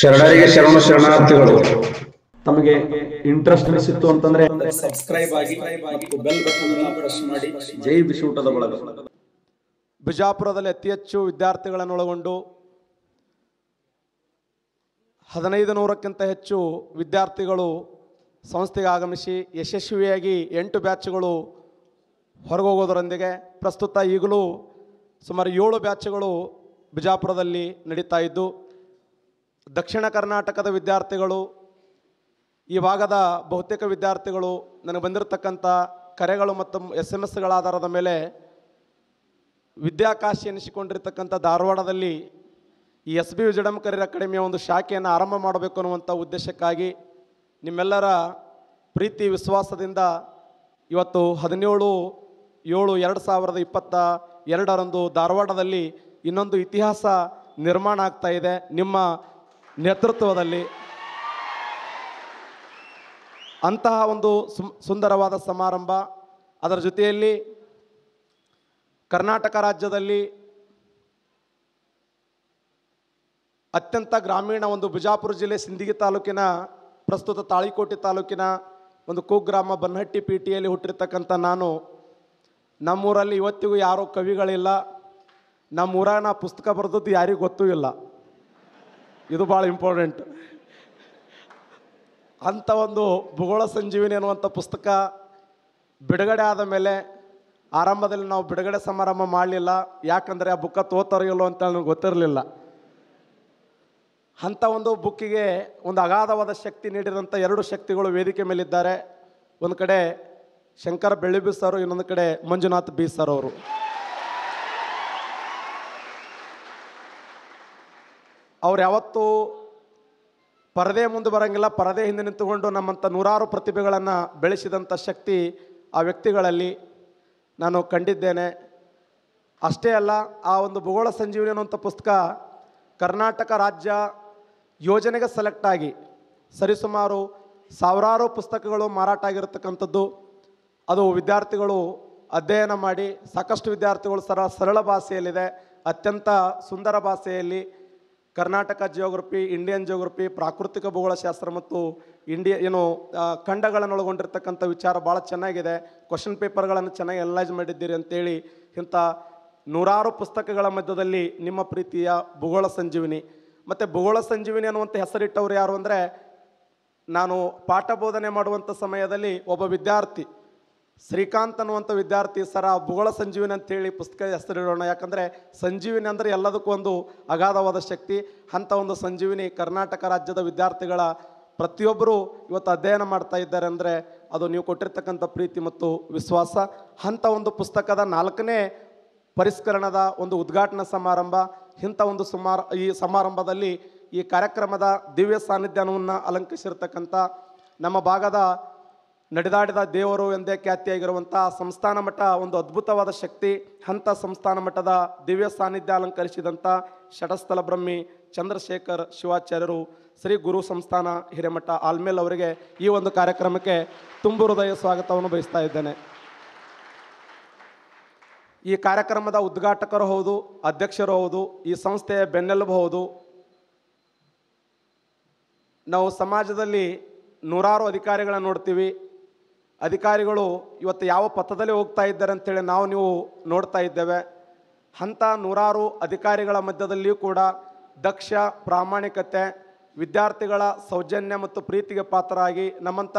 ಶರಣರಿಗೆ ಶರಣ ಶರಣಾರ್ಥಿಗಳು ತಮಗೆ ಇಂಟ್ರೆಸ್ಟ್ ಅನಿಸಿತ್ತು ಅಂತಂದ್ರೆ ಸಬ್ಸ್ಕ್ರೈಬ್ ಆಗಿ ಬೆಲ್ ಬಟನ್ ಪ್ರೆಸ್ ಮಾಡಿ ಜೈ ಬಿಸಿಯೂಟದ ಒಳಗೆ ಬಿಜಾಪುರದಲ್ಲಿ ಅತಿ ಹೆಚ್ಚು ವಿದ್ಯಾರ್ಥಿಗಳನ್ನು ಒಳಗೊಂಡು ಹದಿನೈದು ನೂರಕ್ಕಿಂತ ಹೆಚ್ಚು ವಿದ್ಯಾರ್ಥಿಗಳು ಸಂಸ್ಥೆಗೆ ಆಗಮಿಸಿ ಯಶಸ್ವಿಯಾಗಿ ಎಂಟು ಬ್ಯಾಚ್ಗಳು ಹೋಗೋದರೊಂದಿಗೆ ಪ್ರಸ್ತುತ ಈಗಲೂ ಸುಮಾರು ಏಳು ಬ್ಯಾಚ್ಗಳು ಬಿಜಾಪುರದಲ್ಲಿ ನಡೀತಾ ಇದ್ದು ದಕ್ಷಿಣ ಕರ್ನಾಟಕದ ವಿದ್ಯಾರ್ಥಿಗಳು ಈ ಭಾಗದ ಬಹುತೇಕ ವಿದ್ಯಾರ್ಥಿಗಳು ನನಗೆ ಬಂದಿರತಕ್ಕಂಥ ಕರೆಗಳು ಮತ್ತು ಎಸ್ ಎಮ್ ಎಸ್ಗಳ ಆಧಾರದ ಮೇಲೆ ವಿದ್ಯಾಕಾಶಿ ಎನಿಸಿಕೊಂಡಿರ್ತಕ್ಕಂಥ ಧಾರವಾಡದಲ್ಲಿ ಈ ಎಸ್ ಬಿ ವಿಜಡಂಕರಿಯರ್ ಅಕಾಡೆಮಿಯ ಒಂದು ಶಾಖೆಯನ್ನು ಆರಂಭ ಮಾಡಬೇಕು ಅನ್ನುವಂಥ ಉದ್ದೇಶಕ್ಕಾಗಿ ನಿಮ್ಮೆಲ್ಲರ ಪ್ರೀತಿ ವಿಶ್ವಾಸದಿಂದ ಇವತ್ತು ಹದಿನೇಳು ಏಳು ಎರಡು ಸಾವಿರದ ಇಪ್ಪತ್ತ ಎರಡರಂದು ಧಾರವಾಡದಲ್ಲಿ ಇನ್ನೊಂದು ಇತಿಹಾಸ ನಿರ್ಮಾಣ ಆಗ್ತಾ ಇದೆ ನಿಮ್ಮ ನೇತೃತ್ವದಲ್ಲಿ ಅಂತಹ ಒಂದು ಸುಂದರವಾದ ಸಮಾರಂಭ ಅದರ ಜೊತೆಯಲ್ಲಿ ಕರ್ನಾಟಕ ರಾಜ್ಯದಲ್ಲಿ ಅತ್ಯಂತ ಗ್ರಾಮೀಣ ಒಂದು ಬಿಜಾಪುರ ಜಿಲ್ಲೆ ಸಿಂದಗಿ ತಾಲೂಕಿನ ಪ್ರಸ್ತುತ ತಾಳಿಕೋಟೆ ತಾಲೂಕಿನ ಒಂದು ಕುಗ್ರಾಮ ಬನ್ನಹಟ್ಟಿ ಪೇಟೆಯಲ್ಲಿ ಹುಟ್ಟಿರ್ತಕ್ಕಂಥ ನಾನು ನಮ್ಮೂರಲ್ಲಿ ಇವತ್ತಿಗೂ ಯಾರೂ ಕವಿಗಳಿಲ್ಲ ನಮ್ಮೂರಾಗ ನಾ ಪುಸ್ತಕ ಬರೆದದ್ದು ಯಾರಿಗೂ ಗೊತ್ತೂ ಇಲ್ಲ ಇದು ಭಾಳ ಇಂಪಾರ್ಟೆಂಟ್ ಅಂಥ ಒಂದು ಭೂಗೋಳ ಸಂಜೀವಿನಿ ಅನ್ನುವಂಥ ಪುಸ್ತಕ ಬಿಡುಗಡೆ ಆದ ಮೇಲೆ ಆರಂಭದಲ್ಲಿ ನಾವು ಬಿಡುಗಡೆ ಸಮಾರಂಭ ಮಾಡಲಿಲ್ಲ ಯಾಕಂದರೆ ಆ ಬುಕ್ಕ ತೋತರಿಯಲ್ಲೋ ಅಂತ ನನಗೆ ಗೊತ್ತಿರಲಿಲ್ಲ ಅಂಥ ಒಂದು ಬುಕ್ಕಿಗೆ ಒಂದು ಅಗಾಧವಾದ ಶಕ್ತಿ ನೀಡಿದಂಥ ಎರಡು ಶಕ್ತಿಗಳು ವೇದಿಕೆ ಮೇಲಿದ್ದಾರೆ ಒಂದು ಕಡೆ ಶಂಕರ ಬೆಳ್ಳಿಬಿ ಸರ್ ಇನ್ನೊಂದು ಕಡೆ ಮಂಜುನಾಥ್ ಬಿ ಸರ್ ಅವರು ಅವ್ರು ಯಾವತ್ತೂ ಪರದೆ ಮುಂದೆ ಬರೋಂಗಿಲ್ಲ ಪರದೆ ಹಿಂದೆ ನಿಂತುಕೊಂಡು ನಮ್ಮಂಥ ನೂರಾರು ಪ್ರತಿಭೆಗಳನ್ನು ಬೆಳೆಸಿದಂಥ ಶಕ್ತಿ ಆ ವ್ಯಕ್ತಿಗಳಲ್ಲಿ ನಾನು ಕಂಡಿದ್ದೇನೆ ಅಷ್ಟೇ ಅಲ್ಲ ಆ ಒಂದು ಭೂಗೋಳ ಸಂಜೀವಿನಿ ಅನ್ನುವಂಥ ಪುಸ್ತಕ ಕರ್ನಾಟಕ ರಾಜ್ಯ ಯೋಜನೆಗೆ ಸೆಲೆಕ್ಟ್ ಆಗಿ ಸರಿಸುಮಾರು ಸಾವಿರಾರು ಪುಸ್ತಕಗಳು ಮಾರಾಟ ಆಗಿರತಕ್ಕಂಥದ್ದು ಅದು ವಿದ್ಯಾರ್ಥಿಗಳು ಅಧ್ಯಯನ ಮಾಡಿ ಸಾಕಷ್ಟು ವಿದ್ಯಾರ್ಥಿಗಳು ಸರ ಸರಳ ಭಾಷೆಯಲ್ಲಿದೆ ಅತ್ಯಂತ ಸುಂದರ ಭಾಷೆಯಲ್ಲಿ ಕರ್ನಾಟಕ ಜಿಯೋಗ್ರಫಿ ಇಂಡಿಯನ್ ಜಿಯೋಗ್ರಫಿ ಪ್ರಾಕೃತಿಕ ಭೂಗೋಳಶಾಸ್ತ್ರ ಮತ್ತು ಇಂಡಿಯ ಏನು ಖಂಡಗಳನ್ನು ಒಳಗೊಂಡಿರ್ತಕ್ಕಂಥ ವಿಚಾರ ಭಾಳ ಚೆನ್ನಾಗಿದೆ ಕ್ವಶನ್ ಪೇಪರ್ಗಳನ್ನು ಚೆನ್ನಾಗಿ ಅನಲೈಸ್ ಮಾಡಿದ್ದೀರಿ ಅಂತೇಳಿ ಇಂಥ ನೂರಾರು ಪುಸ್ತಕಗಳ ಮಧ್ಯದಲ್ಲಿ ನಿಮ್ಮ ಪ್ರೀತಿಯ ಭೂಗೋಳ ಸಂಜೀವಿನಿ ಮತ್ತು ಭೂಗೋಳ ಸಂಜೀವಿನಿ ಅನ್ನುವಂಥ ಹೆಸರಿಟ್ಟವ್ರು ಯಾರು ಅಂದರೆ ನಾನು ಪಾಠ ಬೋಧನೆ ಮಾಡುವಂಥ ಸಮಯದಲ್ಲಿ ಒಬ್ಬ ವಿದ್ಯಾರ್ಥಿ ಶ್ರೀಕಾಂತ್ ಅನ್ನುವಂಥ ವಿದ್ಯಾರ್ಥಿ ಸರ ಭೂಗೋಳ ಸಂಜೀವಿನಿ ಅಂತ ಹೇಳಿ ಪುಸ್ತಕ ಹೆಸರಿಡೋಣ ಯಾಕಂದರೆ ಸಂಜೀವಿನಿ ಅಂದರೆ ಎಲ್ಲದಕ್ಕೂ ಒಂದು ಅಗಾಧವಾದ ಶಕ್ತಿ ಅಂಥ ಒಂದು ಸಂಜೀವಿನಿ ಕರ್ನಾಟಕ ರಾಜ್ಯದ ವಿದ್ಯಾರ್ಥಿಗಳ ಪ್ರತಿಯೊಬ್ಬರೂ ಇವತ್ತು ಅಧ್ಯಯನ ಮಾಡ್ತಾ ಇದ್ದಾರೆ ಅಂದರೆ ಅದು ನೀವು ಕೊಟ್ಟಿರ್ತಕ್ಕಂಥ ಪ್ರೀತಿ ಮತ್ತು ವಿಶ್ವಾಸ ಅಂಥ ಒಂದು ಪುಸ್ತಕದ ನಾಲ್ಕನೇ ಪರಿಷ್ಕರಣದ ಒಂದು ಉದ್ಘಾಟನಾ ಸಮಾರಂಭ ಇಂಥ ಒಂದು ಸಮಾರ ಈ ಸಮಾರಂಭದಲ್ಲಿ ಈ ಕಾರ್ಯಕ್ರಮದ ದಿವ್ಯ ಸಾನ್ನಿಧ್ಯವನ್ನು ಅಲಂಕರಿಸಿರ್ತಕ್ಕಂಥ ನಮ್ಮ ಭಾಗದ ನಡೆದಾಡಿದ ದೇವರು ಎಂದೇ ಖ್ಯಾತಿಯಾಗಿರುವಂಥ ಸಂಸ್ಥಾನ ಮಠ ಒಂದು ಅದ್ಭುತವಾದ ಶಕ್ತಿ ಹಂತ ಸಂಸ್ಥಾನ ಮಠದ ದಿವ್ಯ ಸಾನ್ನಿಧ್ಯ ಅಲಂಕರಿಸಿದಂಥ ಷಟಸ್ಥಲ ಬ್ರಹ್ಮಿ ಚಂದ್ರಶೇಖರ್ ಶಿವಾಚಾರ್ಯರು ಶ್ರೀ ಗುರು ಸಂಸ್ಥಾನ ಹಿರೇಮಠ ಆಲ್ಮೇಲ್ ಅವರಿಗೆ ಈ ಒಂದು ಕಾರ್ಯಕ್ರಮಕ್ಕೆ ತುಂಬು ಹೃದಯ ಸ್ವಾಗತವನ್ನು ಬಯಸ್ತಾ ಇದ್ದೇನೆ ಈ ಕಾರ್ಯಕ್ರಮದ ಉದ್ಘಾಟಕರು ಹೌದು ಅಧ್ಯಕ್ಷರು ಹೌದು ಈ ಸಂಸ್ಥೆಯ ಬೆನ್ನೆಲುಬು ಹೌದು ನಾವು ಸಮಾಜದಲ್ಲಿ ನೂರಾರು ಅಧಿಕಾರಿಗಳನ್ನ ನೋಡ್ತೀವಿ ಅಧಿಕಾರಿಗಳು ಇವತ್ತು ಯಾವ ಪಥದಲ್ಲಿ ಹೋಗ್ತಾ ಇದ್ದಾರೆ ಅಂತೇಳಿ ನಾವು ನೀವು ನೋಡ್ತಾ ಇದ್ದೇವೆ ಅಂಥ ನೂರಾರು ಅಧಿಕಾರಿಗಳ ಮಧ್ಯದಲ್ಲಿಯೂ ಕೂಡ ದಕ್ಷ ಪ್ರಾಮಾಣಿಕತೆ ವಿದ್ಯಾರ್ಥಿಗಳ ಸೌಜನ್ಯ ಮತ್ತು ಪ್ರೀತಿಗೆ ಪಾತ್ರರಾಗಿ ನಮ್ಮಂಥ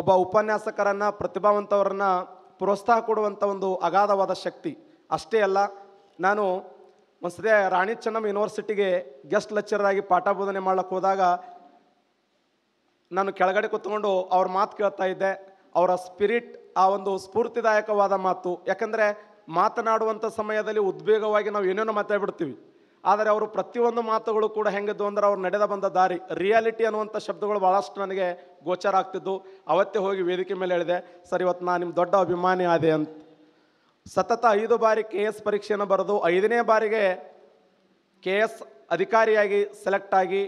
ಒಬ್ಬ ಉಪನ್ಯಾಸಕರನ್ನು ಪ್ರತಿಭಾವಂತವರನ್ನು ಪ್ರೋತ್ಸಾಹ ಕೊಡುವಂಥ ಒಂದು ಅಗಾಧವಾದ ಶಕ್ತಿ ಅಷ್ಟೇ ಅಲ್ಲ ನಾನು ಒಂದು ಸದ್ಯ ರಾಣಿ ಚೆನ್ನಮ್ಮ ಯೂನಿವರ್ಸಿಟಿಗೆ ಗೆಸ್ಟ್ ಲೆಕ್ಚರರ್ ಆಗಿ ಪಾಠ ಬೋಧನೆ ಮಾಡೋಕ್ಕೆ ಹೋದಾಗ ನಾನು ಕೆಳಗಡೆ ಕೂತ್ಕೊಂಡು ಅವ್ರ ಮಾತು ಕೇಳ್ತಾ ಇದ್ದೆ ಅವರ ಸ್ಪಿರಿಟ್ ಆ ಒಂದು ಸ್ಫೂರ್ತಿದಾಯಕವಾದ ಮಾತು ಯಾಕಂದರೆ ಮಾತನಾಡುವಂಥ ಸಮಯದಲ್ಲಿ ಉದ್ವೇಗವಾಗಿ ನಾವು ಏನೇನೋ ಮಾತಾಡ್ಬಿಡ್ತೀವಿ ಆದರೆ ಅವರು ಪ್ರತಿಯೊಂದು ಮಾತುಗಳು ಕೂಡ ಹೆಂಗಿದ್ದು ಅಂದರೆ ಅವ್ರು ನಡೆದ ಬಂದ ದಾರಿ ರಿಯಾಲಿಟಿ ಅನ್ನುವಂಥ ಶಬ್ದಗಳು ಭಾಳಷ್ಟು ನನಗೆ ಗೋಚರ ಆಗ್ತಿದ್ದು ಅವತ್ತೇ ಹೋಗಿ ವೇದಿಕೆ ಮೇಲೆ ಹೇಳಿದೆ ಸರ್ ಇವತ್ತು ನಾನು ನಿಮ್ಮ ದೊಡ್ಡ ಅಭಿಮಾನಿ ಆದೆ ಅಂತ ಸತತ ಐದು ಬಾರಿ ಕೆ ಎಸ್ ಪರೀಕ್ಷೆಯನ್ನು ಬರೆದು ಐದನೇ ಬಾರಿಗೆ ಕೆ ಎಸ್ ಅಧಿಕಾರಿಯಾಗಿ ಸೆಲೆಕ್ಟ್ ಆಗಿ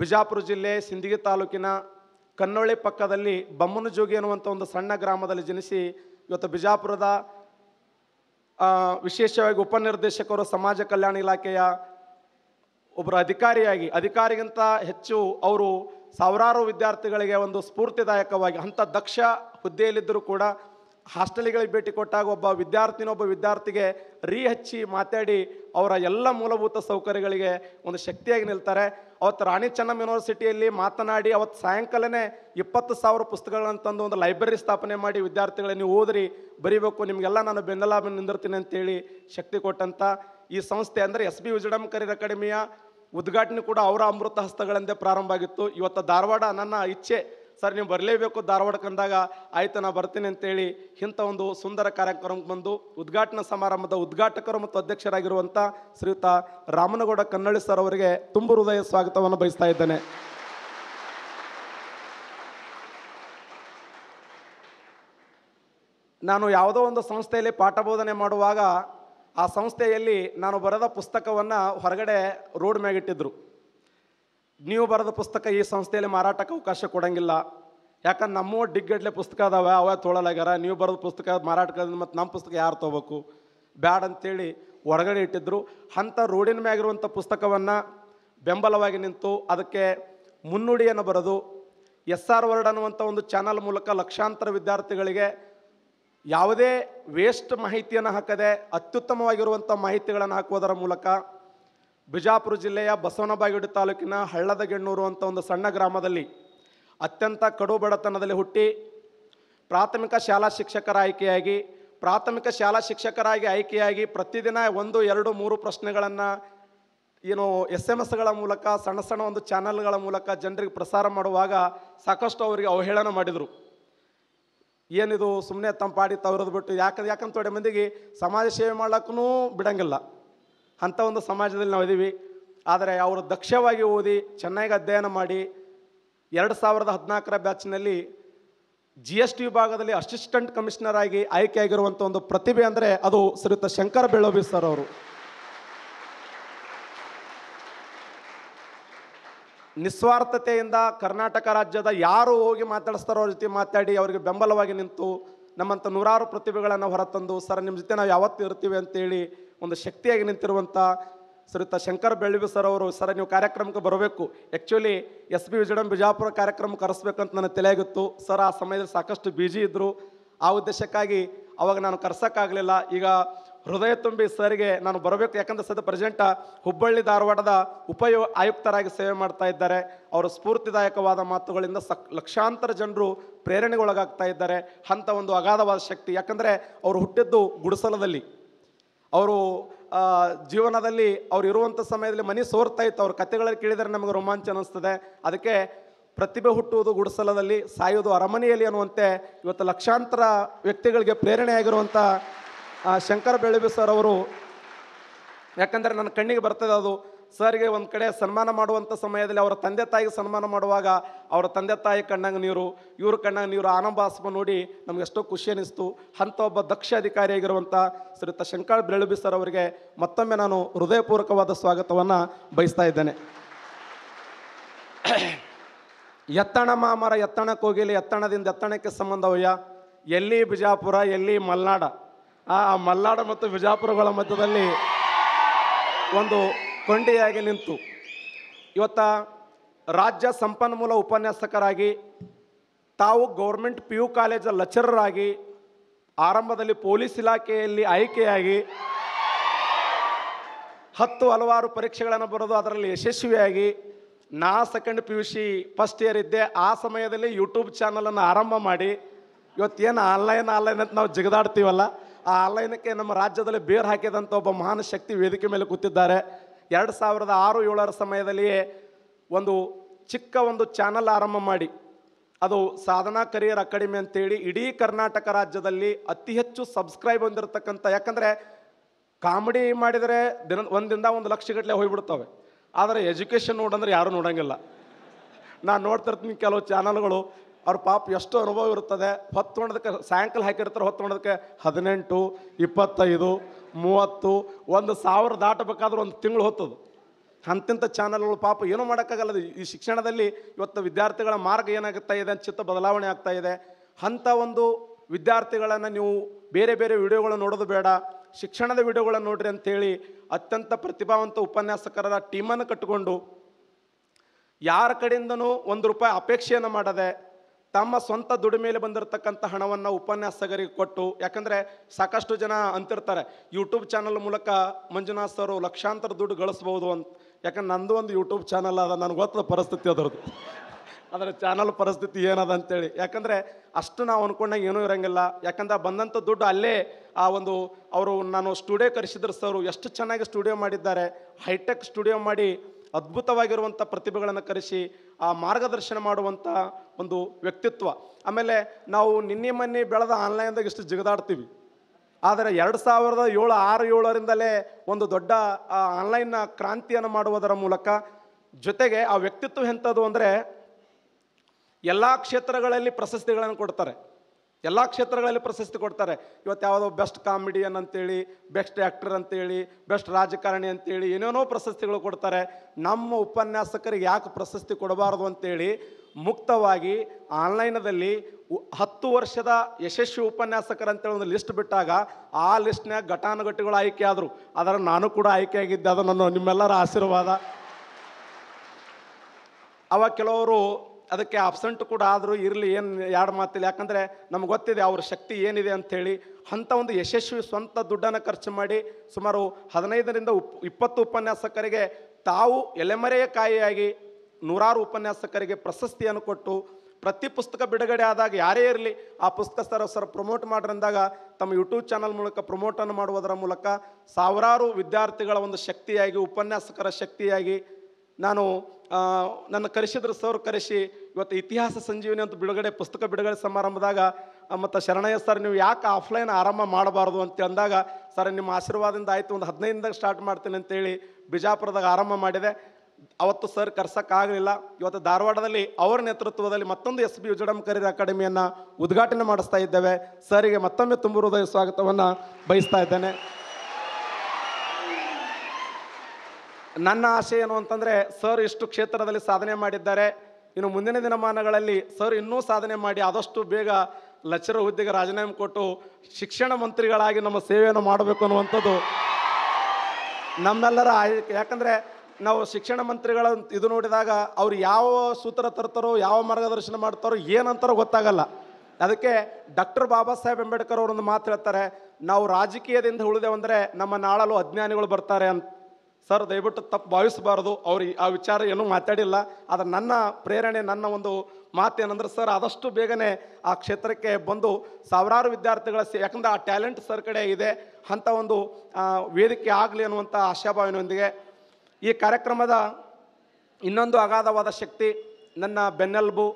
ಬಿಜಾಪುರ ಜಿಲ್ಲೆ ಸಿಂದಗಿ ತಾಲೂಕಿನ ಕನ್ನೊಳ್ಳಿ ಪಕ್ಕದಲ್ಲಿ ಬಮ್ಮನ ಜೋಗಿ ಅನ್ನುವಂಥ ಒಂದು ಸಣ್ಣ ಗ್ರಾಮದಲ್ಲಿ ಜನಿಸಿ ಇವತ್ತು ಬಿಜಾಪುರದ ವಿಶೇಷವಾಗಿ ಉಪನಿರ್ದೇಶಕರು ಸಮಾಜ ಕಲ್ಯಾಣ ಇಲಾಖೆಯ ಒಬ್ಬರು ಅಧಿಕಾರಿಯಾಗಿ ಅಧಿಕಾರಿಗಿಂತ ಹೆಚ್ಚು ಅವರು ಸಾವಿರಾರು ವಿದ್ಯಾರ್ಥಿಗಳಿಗೆ ಒಂದು ಸ್ಫೂರ್ತಿದಾಯಕವಾಗಿ ಅಂಥ ದಕ್ಷ ಹುದ್ದೆಯಲ್ಲಿದ್ದರೂ ಕೂಡ ಹಾಸ್ಟೆಲ್ಗಳಿಗೆ ಭೇಟಿ ಕೊಟ್ಟಾಗ ಒಬ್ಬ ವಿದ್ಯಾರ್ಥಿನೊಬ್ಬ ವಿದ್ಯಾರ್ಥಿಗೆ ರೀ ಹಚ್ಚಿ ಮಾತಾಡಿ ಅವರ ಎಲ್ಲ ಮೂಲಭೂತ ಸೌಕರ್ಯಗಳಿಗೆ ಒಂದು ಶಕ್ತಿಯಾಗಿ ನಿಲ್ತಾರೆ ಅವತ್ತು ರಾಣಿ ಚೆನ್ನಮ್ಮ ಯೂನಿವರ್ಸಿಟಿಯಲ್ಲಿ ಮಾತನಾಡಿ ಅವತ್ತು ಸಾಯಂಕಾಲನೇ ಇಪ್ಪತ್ತು ಸಾವಿರ ಪುಸ್ತಕಗಳನ್ನು ತಂದು ಒಂದು ಲೈಬ್ರರಿ ಸ್ಥಾಪನೆ ಮಾಡಿ ವಿದ್ಯಾರ್ಥಿಗಳೇ ನೀವು ಓದ್ರಿ ಬರೀಬೇಕು ನಿಮಗೆಲ್ಲ ನಾನು ಬೆನ್ನಲಾಭ ನಿಂದಿರ್ತೀನಿ ಅಂತೇಳಿ ಶಕ್ತಿ ಕೊಟ್ಟಂಥ ಈ ಸಂಸ್ಥೆ ಅಂದರೆ ಎಸ್ ಬಿ ವಿಜಡಮ್ ಅಕಾಡೆಮಿಯ ಉದ್ಘಾಟನೆ ಕೂಡ ಅವರ ಅಮೃತ ಹಸ್ತಗಳಂದೇ ಪ್ರಾರಂಭ ಆಗಿತ್ತು ಇವತ್ತು ಧಾರವಾಡ ನನ್ನ ಇಚ್ಛೆ ಸರ್ ನೀವು ಬರಲೇಬೇಕು ಧಾರವಾಡಕ್ಕಂದಾಗ ಆಯ್ತು ನಾ ಬರ್ತೀನಿ ಅಂತೇಳಿ ಇಂಥ ಒಂದು ಸುಂದರ ಕಾರ್ಯಕ್ರಮಕ್ಕೆ ಬಂದು ಉದ್ಘಾಟನಾ ಸಮಾರಂಭದ ಉದ್ಘಾಟಕರು ಮತ್ತು ಅಧ್ಯಕ್ಷರಾಗಿರುವಂಥ ಶ್ರೀಯುತ ರಾಮನಗೌಡ ಕನ್ನಳ್ಳಿ ಸರ್ ಅವರಿಗೆ ತುಂಬ ಹೃದಯ ಸ್ವಾಗತವನ್ನು ಬಯಸ್ತಾ ಇದ್ದೇನೆ ನಾನು ಯಾವುದೋ ಒಂದು ಸಂಸ್ಥೆಯಲ್ಲಿ ಪಾಠ ಬೋಧನೆ ಮಾಡುವಾಗ ಆ ಸಂಸ್ಥೆಯಲ್ಲಿ ನಾನು ಬರೆದ ಪುಸ್ತಕವನ್ನು ಹೊರಗಡೆ ರೋಡ್ ಮ್ಯಾಗಿಟ್ಟಿದ್ದರು ನೀವು ಬರೆದ ಪುಸ್ತಕ ಈ ಸಂಸ್ಥೆಯಲ್ಲಿ ಮಾರಾಟಕ್ಕೆ ಅವಕಾಶ ಕೊಡಂಗಿಲ್ಲ ಯಾಕಂದ್ರೆ ನಮ್ಮ ಡಿಗ್ಗಡ್ಲೆ ಪುಸ್ತಕ ಅದಾವೆ ಅವ ತೊಳಲಾಗ್ಯಾರ ನೀವು ಬರೆದ ಪುಸ್ತಕ ಮಾರಾಟಕ್ಕೆ ಮತ್ತು ನಮ್ಮ ಪುಸ್ತಕ ಯಾರು ತೊಗೋಬೇಕು ಬ್ಯಾಡ್ ಅಂತೇಳಿ ಹೊರಗಡೆ ಇಟ್ಟಿದ್ದರು ಅಂಥ ರೋಡಿನ ಮ್ಯಾಗಿರುವಂಥ ಪುಸ್ತಕವನ್ನು ಬೆಂಬಲವಾಗಿ ನಿಂತು ಅದಕ್ಕೆ ಮುನ್ನುಡಿಯನ್ನು ಬರೆದು ಎಸ್ ಆರ್ ವರ್ಡ್ ಅನ್ನುವಂಥ ಒಂದು ಚಾನಲ್ ಮೂಲಕ ಲಕ್ಷಾಂತರ ವಿದ್ಯಾರ್ಥಿಗಳಿಗೆ ಯಾವುದೇ ವೇಸ್ಟ್ ಮಾಹಿತಿಯನ್ನು ಹಾಕದೆ ಅತ್ಯುತ್ತಮವಾಗಿರುವಂಥ ಮಾಹಿತಿಗಳನ್ನು ಹಾಕುವುದರ ಮೂಲಕ ಬಿಜಾಪುರ ಜಿಲ್ಲೆಯ ಬಸವನಬಾಗೇಡು ತಾಲೂಕಿನ ಹಳ್ಳದಗೆಣ್ಣೂರು ಅಂತ ಒಂದು ಸಣ್ಣ ಗ್ರಾಮದಲ್ಲಿ ಅತ್ಯಂತ ಕಡು ಬಡತನದಲ್ಲಿ ಹುಟ್ಟಿ ಪ್ರಾಥಮಿಕ ಶಾಲಾ ಶಿಕ್ಷಕರ ಆಯ್ಕೆಯಾಗಿ ಪ್ರಾಥಮಿಕ ಶಾಲಾ ಶಿಕ್ಷಕರಾಗಿ ಆಯ್ಕೆಯಾಗಿ ಪ್ರತಿದಿನ ಒಂದು ಎರಡು ಮೂರು ಪ್ರಶ್ನೆಗಳನ್ನು ಏನು ಎಸ್ ಎಮ್ ಎಸ್ಗಳ ಮೂಲಕ ಸಣ್ಣ ಸಣ್ಣ ಒಂದು ಚಾನಲ್ಗಳ ಮೂಲಕ ಜನರಿಗೆ ಪ್ರಸಾರ ಮಾಡುವಾಗ ಸಾಕಷ್ಟು ಅವರಿಗೆ ಅವಹೇಳನ ಮಾಡಿದರು ಏನಿದು ಸುಮ್ಮನೆ ತಂಪಾಡಿ ತವರದು ಬಿಟ್ಟು ಯಾಕಂದ್ರೆ ಯಾಕಂತ ಮಂದಿಗೆ ಸಮಾಜ ಸೇವೆ ಮಾಡೋಕ್ಕೂ ಬಿಡಂಗಿಲ್ಲ ಅಂಥ ಒಂದು ಸಮಾಜದಲ್ಲಿ ನಾವು ಇದ್ದೀವಿ ಆದರೆ ಅವರು ದಕ್ಷವಾಗಿ ಓದಿ ಚೆನ್ನಾಗಿ ಅಧ್ಯಯನ ಮಾಡಿ ಎರಡು ಸಾವಿರದ ಹದಿನಾಲ್ಕರ ಬ್ಯಾಚ್ನಲ್ಲಿ ಜಿ ಎಸ್ ಟಿ ವಿಭಾಗದಲ್ಲಿ ಅಸಿಸ್ಟೆಂಟ್ ಕಮಿಷನರ್ ಆಗಿ ಆಯ್ಕೆಯಾಗಿರುವಂಥ ಒಂದು ಪ್ರತಿಭೆ ಅಂದರೆ ಅದು ಶ್ರೀಯುತ ಶಂಕರ ಬೆಳ್ಳೋಬಿ ಸರ್ ಅವರು ನಿಸ್ವಾರ್ಥತೆಯಿಂದ ಕರ್ನಾಟಕ ರಾಜ್ಯದ ಯಾರು ಹೋಗಿ ಮಾತಾಡಿಸ್ತಾರೋ ಅವ್ರ ಜೊತೆ ಮಾತಾಡಿ ಅವರಿಗೆ ಬೆಂಬಲವಾಗಿ ನಿಂತು ನಮ್ಮಂಥ ನೂರಾರು ಪ್ರತಿಭೆಗಳನ್ನು ಹೊರತಂದು ಸರ್ ನಿಮ್ಮ ಜೊತೆ ನಾವು ಯಾವತ್ತೂ ಇರ್ತೀವಿ ಅಂತೇಳಿ ಒಂದು ಶಕ್ತಿಯಾಗಿ ನಿಂತಿರುವಂಥ ಶ್ರೀಯುತ ಶಂಕರ್ ಬೆಳ್ಳಿ ಸರ್ ಅವರು ಸರ್ ನೀವು ಕಾರ್ಯಕ್ರಮಕ್ಕೆ ಬರಬೇಕು ಆ್ಯಕ್ಚುಲಿ ಎಸ್ ಬಿ ವಿಜಯಂ ಬಿಜಾಪುರ ಕಾರ್ಯಕ್ರಮಕ್ಕೆ ಕರೆಸ್ಬೇಕಂತ ನನ್ನ ತಲೆಯಾಗಿತ್ತು ಸರ್ ಆ ಸಮಯದಲ್ಲಿ ಸಾಕಷ್ಟು ಬಿಜಿ ಇದ್ದರು ಆ ಉದ್ದೇಶಕ್ಕಾಗಿ ಅವಾಗ ನಾನು ಕರೆಸೋಕ್ಕಾಗಲಿಲ್ಲ ಈಗ ಹೃದಯ ತುಂಬಿ ಸರ್ಗೆ ನಾನು ಬರಬೇಕು ಯಾಕಂದರೆ ಸದ್ಯ ಪ್ರೆಸೆಂಟ ಹುಬ್ಬಳ್ಳಿ ಧಾರವಾಡದ ಉಪಯೋ ಆಯುಕ್ತರಾಗಿ ಸೇವೆ ಮಾಡ್ತಾ ಇದ್ದಾರೆ ಅವರು ಸ್ಫೂರ್ತಿದಾಯಕವಾದ ಮಾತುಗಳಿಂದ ಸಕ್ ಲಕ್ಷಾಂತರ ಜನರು ಪ್ರೇರಣೆಗೊಳಗಾಗ್ತಾ ಇದ್ದಾರೆ ಅಂಥ ಒಂದು ಅಗಾಧವಾದ ಶಕ್ತಿ ಯಾಕಂದರೆ ಅವರು ಹುಟ್ಟಿದ್ದು ಗುಡಿಸಲದಲ್ಲಿ ಅವರು ಜೀವನದಲ್ಲಿ ಅವ್ರು ಇರುವಂಥ ಸಮಯದಲ್ಲಿ ಮನೆ ಸೋರ್ತಾ ಇತ್ತು ಅವ್ರ ಕಥೆಗಳಲ್ಲಿ ಕೇಳಿದರೆ ನಮಗೆ ರೋಮಾಂಚ ಅನ್ನಿಸ್ತದೆ ಅದಕ್ಕೆ ಪ್ರತಿಭೆ ಹುಟ್ಟುವುದು ಗುಡಿಸಲದಲ್ಲಿ ಸಾಯೋದು ಅರಮನೆಯಲ್ಲಿ ಅನ್ನುವಂತೆ ಇವತ್ತು ಲಕ್ಷಾಂತರ ವ್ಯಕ್ತಿಗಳಿಗೆ ಪ್ರೇರಣೆಯಾಗಿರುವಂಥ ಶಂಕರ ಬೆಳಬಿ ಸರ್ ಅವರು ಯಾಕಂದರೆ ನನ್ನ ಕಣ್ಣಿಗೆ ಬರ್ತದೆ ಅದು ಸರ್ಗೆ ಒಂದು ಕಡೆ ಸನ್ಮಾನ ಮಾಡುವಂಥ ಸಮಯದಲ್ಲಿ ಅವರ ತಂದೆ ತಾಯಿಗೆ ಸನ್ಮಾನ ಮಾಡುವಾಗ ಅವರ ತಂದೆ ತಾಯಿ ಕಣ್ಣಂಗೆ ನೀರು ಇವರು ಕಣ್ಣಂಗೆ ನೀರು ಆನಂದಾಸ್ಮ ನೋಡಿ ನಮ್ಗೆ ಎಷ್ಟೋ ಖುಷಿ ಅನ್ನಿಸ್ತು ಅಂತ ಒಬ್ಬ ದಕ್ಷ ಅಧಿಕಾರಿಯಾಗಿರುವಂಥ ಶ್ರೀತ ಶಂಕರ್ ಬೆರಳುಬಿ ಸರ್ ಅವರಿಗೆ ಮತ್ತೊಮ್ಮೆ ನಾನು ಹೃದಯಪೂರ್ವಕವಾದ ಸ್ವಾಗತವನ್ನು ಬಯಸ್ತಾ ಇದ್ದೇನೆ ಎತ್ತಣ ಮಾಮರ ಎತ್ತಣ ಕೋಗಿಲಿ ಎತ್ತಣದಿಂದ ಎತ್ತಣಕ್ಕೆ ಸಂಬಂಧವಯ್ಯ ಎಲ್ಲಿ ಬಿಜಾಪುರ ಎಲ್ಲಿ ಮಲ್ನಾಡ ಆ ಮಲ್ನಾಡ ಮತ್ತು ಬಿಜಾಪುರಗಳ ಮಧ್ಯದಲ್ಲಿ ಒಂದು ಕೊಂಡಿಯಾಗಿ ನಿಂತು ಇವತ್ತ ರಾಜ್ಯ ಸಂಪನ್ಮೂಲ ಉಪನ್ಯಾಸಕರಾಗಿ ತಾವು ಗೌರ್ಮೆಂಟ್ ಪಿ ಯು ಕಾಲೇಜ ಲಚರರಾಗಿ ಆರಂಭದಲ್ಲಿ ಪೊಲೀಸ್ ಇಲಾಖೆಯಲ್ಲಿ ಆಯ್ಕೆಯಾಗಿ ಹತ್ತು ಹಲವಾರು ಪರೀಕ್ಷೆಗಳನ್ನು ಬರೆದು ಅದರಲ್ಲಿ ಯಶಸ್ವಿಯಾಗಿ ನಾ second P U C first year ಇದ್ದೆ ಆ ಸಮಯದಲ್ಲಿ ಯೂಟ್ಯೂಬ್ ಚಾನಲನ್ನು ಆರಂಭ ಮಾಡಿ ಇವತ್ತೇನು ಆನ್ಲೈನ್ ಆನ್ಲೈನ್ ಅಂತ ನಾವು ಜಿಗದಾಡ್ತೀವಲ್ಲ ಆ ಆನ್ಲೈನಕ್ಕೆ ನಮ್ಮ ರಾಜ್ಯದಲ್ಲಿ ಬೇರು ಹಾಕಿದಂಥ ಒಬ್ಬ ಮಹಾನ್ ಶಕ್ತಿ ವೇದಿಕೆ ಮೇಲೆ ಕೂತಿದ್ದಾರೆ ಎರಡು ಸಾವಿರದ ಆರು ಏಳರ ಸಮಯದಲ್ಲಿ ಒಂದು ಚಿಕ್ಕ ಒಂದು ಚಾನಲ್ ಆರಂಭ ಮಾಡಿ ಅದು ಸಾಧನಾ ಕರಿಯರ್ ಅಕಾಡೆಮಿ ಅಂತೇಳಿ ಇಡೀ ಕರ್ನಾಟಕ ರಾಜ್ಯದಲ್ಲಿ ಅತಿ ಹೆಚ್ಚು ಸಬ್ಸ್ಕ್ರೈಬ್ ಹೊಂದಿರತಕ್ಕಂಥ ಯಾಕಂದರೆ ಕಾಮಿಡಿ ಮಾಡಿದರೆ ದಿನ ಒಂದಿಂದ ಒಂದು ಲಕ್ಷಗಟ್ಟಲೆ ಹೋಗ್ಬಿಡ್ತವೆ ಆದರೆ ಎಜುಕೇಷನ್ ನೋಡಂದ್ರೆ ಯಾರೂ ನೋಡೋಂಗಿಲ್ಲ ನಾನು ನೋಡ್ತಿರ್ತೀನಿ ಕೆಲವು ಚಾನಲ್ಗಳು ಅವ್ರ ಪಾಪ ಎಷ್ಟು ಅನುಭವ ಇರುತ್ತದೆ ಹೊತ್ತು ಸಾಯಂಕಾಲ ಹಾಕಿರ್ತಾರೆ ಹೊತ್ತು ಹದಿನೆಂಟು ಇಪ್ಪತ್ತೈದು ಮೂವತ್ತು ಒಂದು ಸಾವಿರ ದಾಟಬೇಕಾದ್ರೂ ಒಂದು ತಿಂಗಳು ಹೊತ್ತದು ಅಂತಿಂಥ ಚಾನಲ್ಗಳು ಪಾಪ ಏನೂ ಮಾಡೋಕ್ಕಾಗಲ್ಲ ಈ ಶಿಕ್ಷಣದಲ್ಲಿ ಇವತ್ತು ವಿದ್ಯಾರ್ಥಿಗಳ ಮಾರ್ಗ ಏನಾಗುತ್ತಾ ಇದೆ ಅಂತ ಚಿತ್ತ ಬದಲಾವಣೆ ಆಗ್ತಾ ಇದೆ ಅಂಥ ಒಂದು ವಿದ್ಯಾರ್ಥಿಗಳನ್ನು ನೀವು ಬೇರೆ ಬೇರೆ ವಿಡಿಯೋಗಳನ್ನು ನೋಡೋದು ಬೇಡ ಶಿಕ್ಷಣದ ವಿಡಿಯೋಗಳನ್ನು ನೋಡ್ರಿ ಅಂಥೇಳಿ ಅತ್ಯಂತ ಪ್ರತಿಭಾವಂತ ಉಪನ್ಯಾಸಕರ ಟೀಮನ್ನು ಕಟ್ಟಿಕೊಂಡು ಯಾರ ಕಡೆಯಿಂದನೂ ಒಂದು ರೂಪಾಯಿ ಅಪೇಕ್ಷೆಯನ್ನು ಮಾಡದೆ ತಮ್ಮ ಸ್ವಂತ ಮೇಲೆ ಬಂದಿರತಕ್ಕಂಥ ಹಣವನ್ನು ಉಪನ್ಯಾಸಕರಿಗೆ ಕೊಟ್ಟು ಯಾಕಂದರೆ ಸಾಕಷ್ಟು ಜನ ಅಂತಿರ್ತಾರೆ ಯೂಟ್ಯೂಬ್ ಚಾನಲ್ ಮೂಲಕ ಮಂಜುನಾಥ್ ಅವರು ಲಕ್ಷಾಂತರ ದುಡ್ಡು ಗಳಿಸ್ಬೋದು ಅಂತ ಯಾಕಂದ್ರೆ ನಂದು ಒಂದು ಯೂಟ್ಯೂಬ್ ಚಾನಲ್ ಅದ ನನಗೆ ಗೊತ್ತದ ಪರಿಸ್ಥಿತಿ ಅದರದ್ದು ಅದರ ಚಾನಲ್ ಪರಿಸ್ಥಿತಿ ಏನದ ಅಂತೇಳಿ ಯಾಕಂದರೆ ಅಷ್ಟು ನಾವು ಅಂದ್ಕೊಂಡಾಗ ಏನೂ ಇರೋಂಗಿಲ್ಲ ಯಾಕಂದ್ರೆ ಬಂದಂಥ ದುಡ್ಡು ಅಲ್ಲೇ ಆ ಒಂದು ಅವರು ನಾನು ಸ್ಟುಡಿಯೋ ಕರೆಸಿದ್ರು ಸರ್ ಎಷ್ಟು ಚೆನ್ನಾಗಿ ಸ್ಟುಡಿಯೋ ಮಾಡಿದ್ದಾರೆ ಹೈಟೆಕ್ ಸ್ಟುಡಿಯೋ ಮಾಡಿ ಅದ್ಭುತವಾಗಿರುವಂಥ ಪ್ರತಿಭೆಗಳನ್ನು ಕರೆಸಿ ಆ ಮಾರ್ಗದರ್ಶನ ಮಾಡುವಂಥ ಒಂದು ವ್ಯಕ್ತಿತ್ವ ಆಮೇಲೆ ನಾವು ನಿನ್ನೆ ಮೊನ್ನೆ ಬೆಳೆದ ಆನ್ಲೈನ್ದಾಗ ಇಷ್ಟು ಜಿಗದಾಡ್ತೀವಿ ಆದರೆ ಎರಡು ಸಾವಿರದ ಏಳು ಆರು ಏಳರಿಂದಲೇ ಒಂದು ದೊಡ್ಡ ಆನ್ಲೈನ್ನ ಕ್ರಾಂತಿಯನ್ನು ಮಾಡುವುದರ ಮೂಲಕ ಜೊತೆಗೆ ಆ ವ್ಯಕ್ತಿತ್ವ ಎಂಥದ್ದು ಅಂದರೆ ಎಲ್ಲ ಕ್ಷೇತ್ರಗಳಲ್ಲಿ ಪ್ರಶಸ್ತಿಗಳನ್ನು ಕೊಡ್ತಾರೆ ಎಲ್ಲ ಕ್ಷೇತ್ರಗಳಲ್ಲಿ ಪ್ರಶಸ್ತಿ ಕೊಡ್ತಾರೆ ಇವತ್ತು ಯಾವುದೋ ಬೆಸ್ಟ್ ಕಾಮಿಡಿಯನ್ ಅಂತೇಳಿ ಬೆಸ್ಟ್ ಆ್ಯಕ್ಟರ್ ಅಂತೇಳಿ ಬೆಸ್ಟ್ ರಾಜಕಾರಣಿ ಅಂತೇಳಿ ಏನೇನೋ ಪ್ರಶಸ್ತಿಗಳು ಕೊಡ್ತಾರೆ ನಮ್ಮ ಉಪನ್ಯಾಸಕರಿಗೆ ಯಾಕೆ ಪ್ರಶಸ್ತಿ ಕೊಡಬಾರ್ದು ಅಂತೇಳಿ ಮುಕ್ತವಾಗಿ ಆನ್ಲೈನದಲ್ಲಿ ಹತ್ತು ವರ್ಷದ ಯಶಸ್ವಿ ಉಪನ್ಯಾಸಕರಂತೇಳಿ ಒಂದು ಲಿಸ್ಟ್ ಬಿಟ್ಟಾಗ ಆ ಲಿಸ್ಟ್ನಾಗ ಘಟಾನುಘಟಿಗಳು ಆಯ್ಕೆ ಆದರು ಅದರ ನಾನು ಕೂಡ ಆಗಿದ್ದೆ ಅದು ನನ್ನ ನಿಮ್ಮೆಲ್ಲರ ಆಶೀರ್ವಾದ ಅವಾಗ ಕೆಲವರು ಅದಕ್ಕೆ ಅಬ್ಸೆಂಟ್ ಕೂಡ ಆದರೂ ಇರಲಿ ಏನು ಎರಡು ಮಾತಿಲ್ಲ ಯಾಕಂದರೆ ನಮ್ಗೆ ಗೊತ್ತಿದೆ ಅವ್ರ ಶಕ್ತಿ ಏನಿದೆ ಅಂಥೇಳಿ ಅಂಥ ಒಂದು ಯಶಸ್ವಿ ಸ್ವಂತ ದುಡ್ಡನ್ನು ಖರ್ಚು ಮಾಡಿ ಸುಮಾರು ಹದಿನೈದರಿಂದ ಉಪ್ ಇಪ್ಪತ್ತು ಉಪನ್ಯಾಸಕರಿಗೆ ತಾವು ಎಲೆಮರೆಯ ಕಾಯಿಯಾಗಿ ನೂರಾರು ಉಪನ್ಯಾಸಕರಿಗೆ ಪ್ರಶಸ್ತಿಯನ್ನು ಕೊಟ್ಟು ಪ್ರತಿ ಪುಸ್ತಕ ಬಿಡುಗಡೆ ಆದಾಗ ಯಾರೇ ಇರಲಿ ಆ ಪುಸ್ತಕ ಸರ್ ಸರ್ ಪ್ರಮೋಟ್ ಮಾಡ್ರಂದಾಗ ತಮ್ಮ ಯೂಟ್ಯೂಬ್ ಚಾನಲ್ ಮೂಲಕ ಪ್ರಮೋಟನ್ನು ಮಾಡುವುದರ ಮೂಲಕ ಸಾವಿರಾರು ವಿದ್ಯಾರ್ಥಿಗಳ ಒಂದು ಶಕ್ತಿಯಾಗಿ ಉಪನ್ಯಾಸಕರ ಶಕ್ತಿಯಾಗಿ ನಾನು ನನ್ನ ಕರೆಸಿದ್ರು ಸರ್ ಕರೆಸಿ ಇವತ್ತು ಇತಿಹಾಸ ಸಂಜೀವಿನಿ ಅಂತ ಬಿಡುಗಡೆ ಪುಸ್ತಕ ಬಿಡುಗಡೆ ಸಮಾರಂಭದಾಗ ಮತ್ತು ಶರಣಯ್ಯ ಸರ್ ನೀವು ಯಾಕೆ ಆಫ್ಲೈನ್ ಆರಂಭ ಮಾಡಬಾರ್ದು ಅಂತ ಅಂದಾಗ ಸರ್ ನಿಮ್ಮ ಆಶೀರ್ವಾದದಿಂದ ಆಯಿತು ಒಂದು ಹದಿನೈದದಾಗ ಸ್ಟಾರ್ಟ್ ಮಾಡ್ತೀನಿ ಅಂತೇಳಿ ಬಿಜಾಪುರದಾಗ ಆರಂಭ ಮಾಡಿದೆ ಅವತ್ತು ಸರ್ ಕರ್ಸೋಕ್ಕಾಗಲಿಲ್ಲ ಇವತ್ತು ಧಾರವಾಡದಲ್ಲಿ ಅವರ ನೇತೃತ್ವದಲ್ಲಿ ಮತ್ತೊಂದು ಎಸ್ ಬಿ ಉಜಡಂ ಅಕಾಡೆಮಿಯನ್ನು ಉದ್ಘಾಟನೆ ಮಾಡಿಸ್ತಾ ಇದ್ದೇವೆ ಸರಿಗೆ ಮತ್ತೊಮ್ಮೆ ತುಂಬ ಹೃದಯ ಸ್ವಾಗತವನ್ನು ಬಯಸ್ತಾ ಇದ್ದೇನೆ ನನ್ನ ಆಶೆ ಏನು ಅಂತಂದರೆ ಸರ್ ಇಷ್ಟು ಕ್ಷೇತ್ರದಲ್ಲಿ ಸಾಧನೆ ಮಾಡಿದ್ದಾರೆ ಇನ್ನು ಮುಂದಿನ ದಿನಮಾನಗಳಲ್ಲಿ ಸರ್ ಇನ್ನೂ ಸಾಧನೆ ಮಾಡಿ ಆದಷ್ಟು ಬೇಗ ಲಚ್ಚರ ಹುದ್ದೆಗೆ ರಾಜೀನಾಮೆ ಕೊಟ್ಟು ಶಿಕ್ಷಣ ಮಂತ್ರಿಗಳಾಗಿ ನಮ್ಮ ಸೇವೆಯನ್ನು ಮಾಡಬೇಕು ಅನ್ನುವಂಥದ್ದು ನಮ್ಮೆಲ್ಲರ ಯಾಕಂದರೆ ನಾವು ಶಿಕ್ಷಣ ಮಂತ್ರಿಗಳ ಇದು ನೋಡಿದಾಗ ಅವ್ರು ಯಾವ ಸೂತ್ರ ತರ್ತಾರೋ ಯಾವ ಮಾರ್ಗದರ್ಶನ ಮಾಡ್ತಾರೋ ಏನಂತಾರೋ ಗೊತ್ತಾಗಲ್ಲ ಅದಕ್ಕೆ ಡಾಕ್ಟರ್ ಬಾಬಾ ಸಾಹೇಬ್ ಅಂಬೇಡ್ಕರ್ ಅವರೊಂದು ಮಾತು ಹೇಳ್ತಾರೆ ನಾವು ರಾಜಕೀಯದಿಂದ ಉಳಿದೆವು ಅಂದರೆ ನಮ್ಮ ನಾಳಲು ಅಜ್ಞಾನಿಗಳು ಬರ್ತಾರೆ ಅಂತ ಸರ್ ದಯವಿಟ್ಟು ತಪ್ಪು ಭಾವಿಸಬಾರ್ದು ಅವ್ರು ಆ ವಿಚಾರ ಏನೂ ಮಾತಾಡಿಲ್ಲ ಆದರೆ ನನ್ನ ಪ್ರೇರಣೆ ನನ್ನ ಒಂದು ಮಾತೇನಂದ್ರೆ ಸರ್ ಆದಷ್ಟು ಬೇಗನೆ ಆ ಕ್ಷೇತ್ರಕ್ಕೆ ಬಂದು ಸಾವಿರಾರು ವಿದ್ಯಾರ್ಥಿಗಳ ಸೇ ಯಾಕಂದರೆ ಆ ಟ್ಯಾಲೆಂಟ್ ಸರ್ ಕಡೆ ಇದೆ ಅಂಥ ಒಂದು ವೇದಿಕೆ ಆಗಲಿ ಅನ್ನುವಂಥ ಆಶಾಭಾವನೆಯೊಂದಿಗೆ ಈ ಕಾರ್ಯಕ್ರಮದ ಇನ್ನೊಂದು ಅಗಾಧವಾದ ಶಕ್ತಿ ನನ್ನ ಬೆನ್ನೆಲುಬು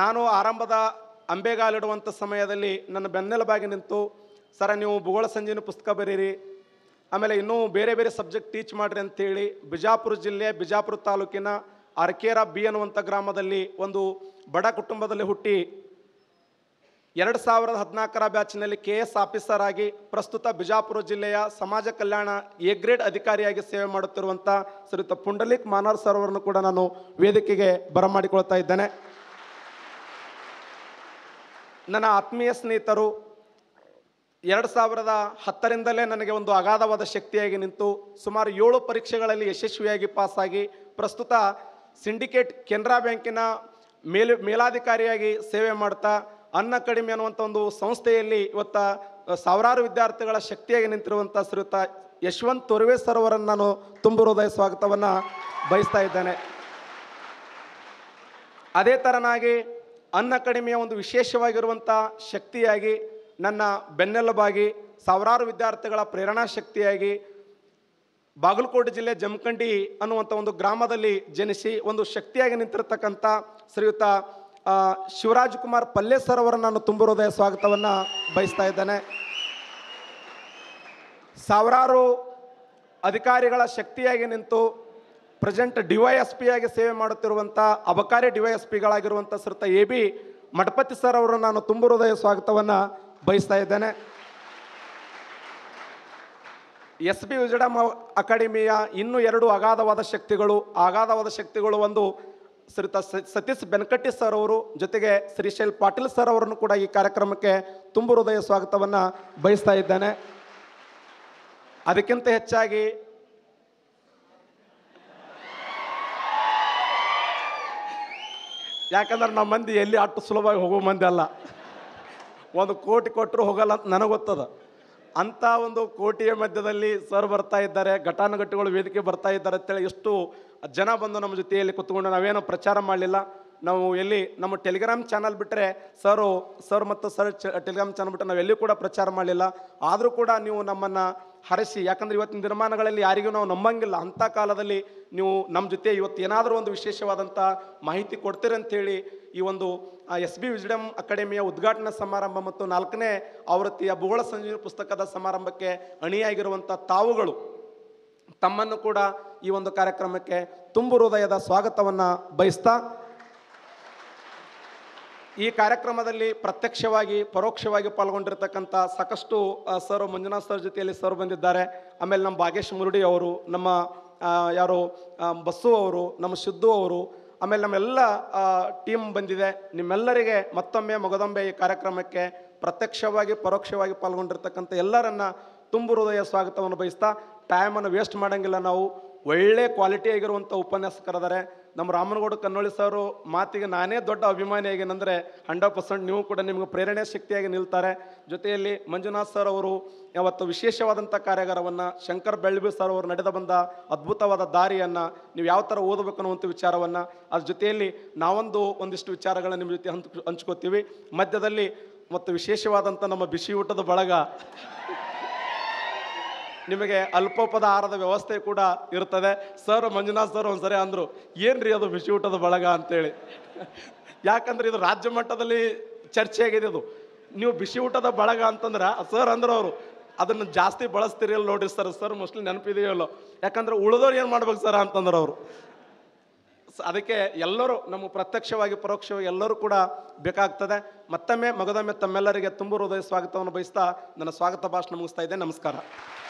ನಾನು ಆರಂಭದ ಅಂಬೆಗಾಲಿಡುವಂಥ ಸಮಯದಲ್ಲಿ ನನ್ನ ಬೆನ್ನೆಲುಬಾಗಿ ನಿಂತು ಸರ ನೀವು ಭೂಗೋಳ ಸಂಜಿನ ಪುಸ್ತಕ ಬರೀರಿ ಆಮೇಲೆ ಇನ್ನೂ ಬೇರೆ ಬೇರೆ ಸಬ್ಜೆಕ್ಟ್ ಟೀಚ್ ಮಾಡಿರಿ ಅಂಥೇಳಿ ಬಿಜಾಪುರ ಜಿಲ್ಲೆ ಬಿಜಾಪುರ ತಾಲೂಕಿನ ಅರ್ಕೇರಾ ಬಿ ಅನ್ನುವಂಥ ಗ್ರಾಮದಲ್ಲಿ ಒಂದು ಬಡ ಕುಟುಂಬದಲ್ಲಿ ಹುಟ್ಟಿ ಎರಡು ಸಾವಿರದ ಹದಿನಾಲ್ಕರ ಬ್ಯಾಚಿನಲ್ಲಿ ಕೆ ಎಸ್ ಆಫೀಸರ್ ಆಗಿ ಪ್ರಸ್ತುತ ಬಿಜಾಪುರ ಜಿಲ್ಲೆಯ ಸಮಾಜ ಕಲ್ಯಾಣ ಎ ಗ್ರೇಡ್ ಅಧಿಕಾರಿಯಾಗಿ ಸೇವೆ ಮಾಡುತ್ತಿರುವಂಥ ಶ್ರೀಯುತ ಪುಂಡಲಿಕ್ ಮಾನರ್ ಸರ್ ಅವರನ್ನು ಕೂಡ ನಾನು ವೇದಿಕೆಗೆ ಬರಮಾಡಿಕೊಳ್ತಾ ಇದ್ದೇನೆ ನನ್ನ ಆತ್ಮೀಯ ಸ್ನೇಹಿತರು ಎರಡು ಸಾವಿರದ ಹತ್ತರಿಂದಲೇ ನನಗೆ ಒಂದು ಅಗಾಧವಾದ ಶಕ್ತಿಯಾಗಿ ನಿಂತು ಸುಮಾರು ಏಳು ಪರೀಕ್ಷೆಗಳಲ್ಲಿ ಯಶಸ್ವಿಯಾಗಿ ಪಾಸಾಗಿ ಪ್ರಸ್ತುತ ಸಿಂಡಿಕೇಟ್ ಕೆನರಾ ಬ್ಯಾಂಕಿನ ಮೇಲ್ ಮೇಲಾಧಿಕಾರಿಯಾಗಿ ಸೇವೆ ಮಾಡ್ತಾ ಅನ್ನ ಕಡಿಮೆ ಅನ್ನುವಂಥ ಒಂದು ಸಂಸ್ಥೆಯಲ್ಲಿ ಇವತ್ತು ಸಾವಿರಾರು ವಿದ್ಯಾರ್ಥಿಗಳ ಶಕ್ತಿಯಾಗಿ ನಿಂತಿರುವಂಥ ಶ್ರೀಯುತ ಯಶವಂತ್ ತೊರ್ವೆ ಸರ್ ಅವರನ್ನು ನಾನು ತುಂಬ ಹೃದಯ ಸ್ವಾಗತವನ್ನು ಬಯಸ್ತಾ ಇದ್ದೇನೆ ಅದೇ ಥರನಾಗಿ ಅನ್ನ ಒಂದು ವಿಶೇಷವಾಗಿರುವಂಥ ಶಕ್ತಿಯಾಗಿ ನನ್ನ ಬೆನ್ನೆಲುಬಾಗಿ ಸಾವಿರಾರು ವಿದ್ಯಾರ್ಥಿಗಳ ಪ್ರೇರಣಾ ಶಕ್ತಿಯಾಗಿ ಬಾಗಲಕೋಟೆ ಜಿಲ್ಲೆ ಜಮಖಂಡಿ ಅನ್ನುವಂಥ ಒಂದು ಗ್ರಾಮದಲ್ಲಿ ಜನಿಸಿ ಒಂದು ಶಕ್ತಿಯಾಗಿ ನಿಂತಿರ್ತಕ್ಕಂಥ ಶ್ರೀಯುತ ಶಿವರಾಜ್ ಕುಮಾರ್ ಪಲ್ಲೆ ಸರ್ ಅವರನ್ನು ನಾನು ತುಂಬ ಹೃದಯ ಸ್ವಾಗತವನ್ನು ಬಯಸ್ತಾ ಇದ್ದೇನೆ ಸಾವಿರಾರು ಅಧಿಕಾರಿಗಳ ಶಕ್ತಿಯಾಗಿ ನಿಂತು ಪ್ರೆಸೆಂಟ್ ಡಿ ವೈ ಎಸ್ ಪಿಯಾಗಿ ಸೇವೆ ಮಾಡುತ್ತಿರುವಂಥ ಅಬಕಾರಿ ಡಿ ವೈ ಎಸ್ ಪಿಗಳಾಗಿರುವಂಥ ಶ್ರೀತ ಎ ಬಿ ಮಠಪತಿ ಸರ್ ಅವರನ್ನು ನಾನು ತುಂಬ ಹೃದಯ ಸ್ವಾಗತವನ್ನು ಬಯಸ್ತಾ ಇದ್ದೇನೆ ಎಸ್ ಬಿ ವಿಜಡಮ್ ಅಕಾಡೆಮಿಯ ಇನ್ನೂ ಎರಡು ಅಗಾಧವಾದ ಶಕ್ತಿಗಳು ಅಗಾಧವಾದ ಶಕ್ತಿಗಳು ಒಂದು ಶ್ರೀತ ಸತೀಶ್ ಬೆನಕಟ್ಟಿ ಸರ್ ಅವರು ಜೊತೆಗೆ ಶ್ರೀಶೈಲ್ ಪಾಟೀಲ್ ಸರ್ ಅವರನ್ನು ಕೂಡ ಈ ಕಾರ್ಯಕ್ರಮಕ್ಕೆ ತುಂಬು ಹೃದಯ ಸ್ವಾಗತವನ್ನು ಬಯಸ್ತಾ ಇದ್ದೇನೆ ಅದಕ್ಕಿಂತ ಹೆಚ್ಚಾಗಿ ಯಾಕಂದ್ರೆ ನಮ್ಮ ಮಂದಿ ಎಲ್ಲಿ ಅಷ್ಟು ಸುಲಭವಾಗಿ ಹೋಗೋ ಮಂದಿ ಅಲ್ಲ ಒಂದು ಕೋಟಿ ಕೊಟ್ಟರು ಹೋಗಲ್ಲ ಅಂತ ನನಗೆ ಗೊತ್ತದ ಅಂಥ ಒಂದು ಕೋಟಿಯ ಮಧ್ಯದಲ್ಲಿ ಸರ್ ಬರ್ತಾ ಇದ್ದಾರೆ ಘಟಾನುಘಟಿಗಳು ವೇದಿಕೆ ಬರ್ತಾ ಇದ್ದಾರೆ ಅಂತೇಳಿ ಎಷ್ಟು ಜನ ಬಂದು ನಮ್ಮ ಜೊತೆಯಲ್ಲಿ ಕುತ್ಕೊಂಡು ನಾವೇನು ಪ್ರಚಾರ ಮಾಡಲಿಲ್ಲ ನಾವು ಎಲ್ಲಿ ನಮ್ಮ ಟೆಲಿಗ್ರಾಮ್ ಚಾನಲ್ ಬಿಟ್ಟರೆ ಸರು ಸರ್ ಮತ್ತು ಸರ್ ಟೆಲಿಗ್ರಾಮ್ ಚಾನಲ್ ಬಿಟ್ಟರೆ ನಾವು ಎಲ್ಲಿ ಕೂಡ ಪ್ರಚಾರ ಮಾಡಲಿಲ್ಲ ಆದರೂ ಕೂಡ ನೀವು ನಮ್ಮನ್ನು ಹರಸಿ ಯಾಕಂದ್ರೆ ಇವತ್ತಿನ ದಿನಮಾನಗಳಲ್ಲಿ ಯಾರಿಗೂ ನಾವು ನಂಬಂಗಿಲ್ಲ ಅಂಥ ಕಾಲದಲ್ಲಿ ನೀವು ನಮ್ಮ ಜೊತೆ ಇವತ್ತು ಏನಾದರೂ ಒಂದು ವಿಶೇಷವಾದಂಥ ಮಾಹಿತಿ ಕೊಡ್ತೀರಿ ಹೇಳಿ ಈ ಒಂದು ಎಸ್ ಬಿ ವಿಜ್ಡಮ್ ಅಕಾಡೆಮಿಯ ಉದ್ಘಾಟನಾ ಸಮಾರಂಭ ಮತ್ತು ನಾಲ್ಕನೇ ಆವೃತ್ತಿಯ ಭೂಗೋಳ ಸಂಜೀವಿ ಪುಸ್ತಕದ ಸಮಾರಂಭಕ್ಕೆ ಅಣಿಯಾಗಿರುವಂಥ ತಾವುಗಳು ತಮ್ಮನ್ನು ಕೂಡ ಈ ಒಂದು ಕಾರ್ಯಕ್ರಮಕ್ಕೆ ತುಂಬು ಹೃದಯದ ಸ್ವಾಗತವನ್ನು ಬಯಸ್ತಾ ಈ ಕಾರ್ಯಕ್ರಮದಲ್ಲಿ ಪ್ರತ್ಯಕ್ಷವಾಗಿ ಪರೋಕ್ಷವಾಗಿ ಪಾಲ್ಗೊಂಡಿರ್ತಕ್ಕಂಥ ಸಾಕಷ್ಟು ಸರ್ ಮಂಜುನಾಥ್ ಸರ್ ಜೊತೆಯಲ್ಲಿ ಸರ್ ಬಂದಿದ್ದಾರೆ ಆಮೇಲೆ ನಮ್ಮ ಭಾಗೇಶ್ ಮುರುಡಿ ಅವರು ನಮ್ಮ ಯಾರು ಬಸ್ಸು ಅವರು ನಮ್ಮ ಸಿದ್ದು ಅವರು ಆಮೇಲೆ ನಮ್ಮೆಲ್ಲ ಟೀಮ್ ಬಂದಿದೆ ನಿಮ್ಮೆಲ್ಲರಿಗೆ ಮತ್ತೊಮ್ಮೆ ಮೊಗದೊಂಬೆ ಈ ಕಾರ್ಯಕ್ರಮಕ್ಕೆ ಪ್ರತ್ಯಕ್ಷವಾಗಿ ಪರೋಕ್ಷವಾಗಿ ಪಾಲ್ಗೊಂಡಿರ್ತಕ್ಕಂಥ ಎಲ್ಲರನ್ನ ತುಂಬು ಹೃದಯ ಸ್ವಾಗತವನ್ನು ಬಯಸ್ತಾ ಟೈಮನ್ನು ವೇಸ್ಟ್ ಮಾಡೋಂಗಿಲ್ಲ ನಾವು ಒಳ್ಳೆ ಕ್ವಾಲಿಟಿ ಆಗಿರುವಂಥ ಉಪನ್ಯಾಸಕರಾದರೆ ನಮ್ಮ ರಾಮನಗೌಡ ಕನ್ನೊಳ್ಳಿ ಸಾರು ಮಾತಿಗೆ ನಾನೇ ದೊಡ್ಡ ಅಭಿಮಾನಿ ಆಗೇನೆಂದರೆ ಹಂಡ್ರೆಡ್ ಪರ್ಸೆಂಟ್ ನೀವು ಕೂಡ ನಿಮಗೆ ಪ್ರೇರಣೆ ಶಕ್ತಿಯಾಗಿ ನಿಲ್ತಾರೆ ಜೊತೆಯಲ್ಲಿ ಮಂಜುನಾಥ್ ಸರ್ ಅವರು ಯಾವತ್ತು ವಿಶೇಷವಾದಂಥ ಕಾರ್ಯಾಗಾರವನ್ನು ಶಂಕರ್ ಬೆಳ್ಬಿ ಸರ್ ಅವರು ನಡೆದ ಬಂದ ಅದ್ಭುತವಾದ ದಾರಿಯನ್ನು ನೀವು ಯಾವ ಥರ ಓದಬೇಕು ಅನ್ನುವಂಥ ವಿಚಾರವನ್ನು ಅದ್ರ ಜೊತೆಯಲ್ಲಿ ನಾವೊಂದು ಒಂದಿಷ್ಟು ವಿಚಾರಗಳನ್ನು ನಿಮ್ಮ ಜೊತೆ ಹಂಚ್ ಹಂಚ್ಕೋತೀವಿ ಮಧ್ಯದಲ್ಲಿ ಮತ್ತು ವಿಶೇಷವಾದಂಥ ನಮ್ಮ ಬಿಸಿ ಊಟದ ಬಳಗ ನಿಮಗೆ ಆಹಾರದ ವ್ಯವಸ್ಥೆ ಕೂಡ ಇರ್ತದೆ ಸರ್ ಮಂಜುನಾಥ್ ಸರ್ ಒಂದ್ಸರಿ ಅಂದರು ಏನು ರೀ ಅದು ಬಿಸಿ ಊಟದ ಬಳಗ ಅಂತೇಳಿ ಯಾಕಂದ್ರೆ ಇದು ರಾಜ್ಯ ಮಟ್ಟದಲ್ಲಿ ಚರ್ಚೆ ಆಗಿದೆ ಅದು ನೀವು ಬಿಸಿ ಊಟದ ಬಳಗ ಅಂತಂದ್ರೆ ಸರ್ ಅಂದ್ರೆ ಅವರು ಅದನ್ನು ಜಾಸ್ತಿ ಅಲ್ಲಿ ನೋಡಿರಿ ಸರ್ ಸರ್ ಮೋಸ್ಟ್ಲಿ ನೆನಪಿದೆಯಲ್ಲೋ ಯಾಕಂದ್ರೆ ಉಳಿದವ್ರು ಏನು ಮಾಡ್ಬೇಕು ಸರ್ ಅಂತಂದ್ರೆ ಅವರು ಅದಕ್ಕೆ ಎಲ್ಲರೂ ನಮ್ಮ ಪ್ರತ್ಯಕ್ಷವಾಗಿ ಪರೋಕ್ಷವಾಗಿ ಎಲ್ಲರೂ ಕೂಡ ಬೇಕಾಗ್ತದೆ ಮತ್ತೊಮ್ಮೆ ಮಗದೊಮ್ಮೆ ತಮ್ಮೆಲ್ಲರಿಗೆ ತುಂಬ ಹೃದಯ ಸ್ವಾಗತವನ್ನು ಬಯಸ್ತಾ ನನ್ನ ಸ್ವಾಗತ ಭಾಷಣ ಮುಗಿಸ್ತಾ ಇದ್ದೆ ನಮಸ್ಕಾರ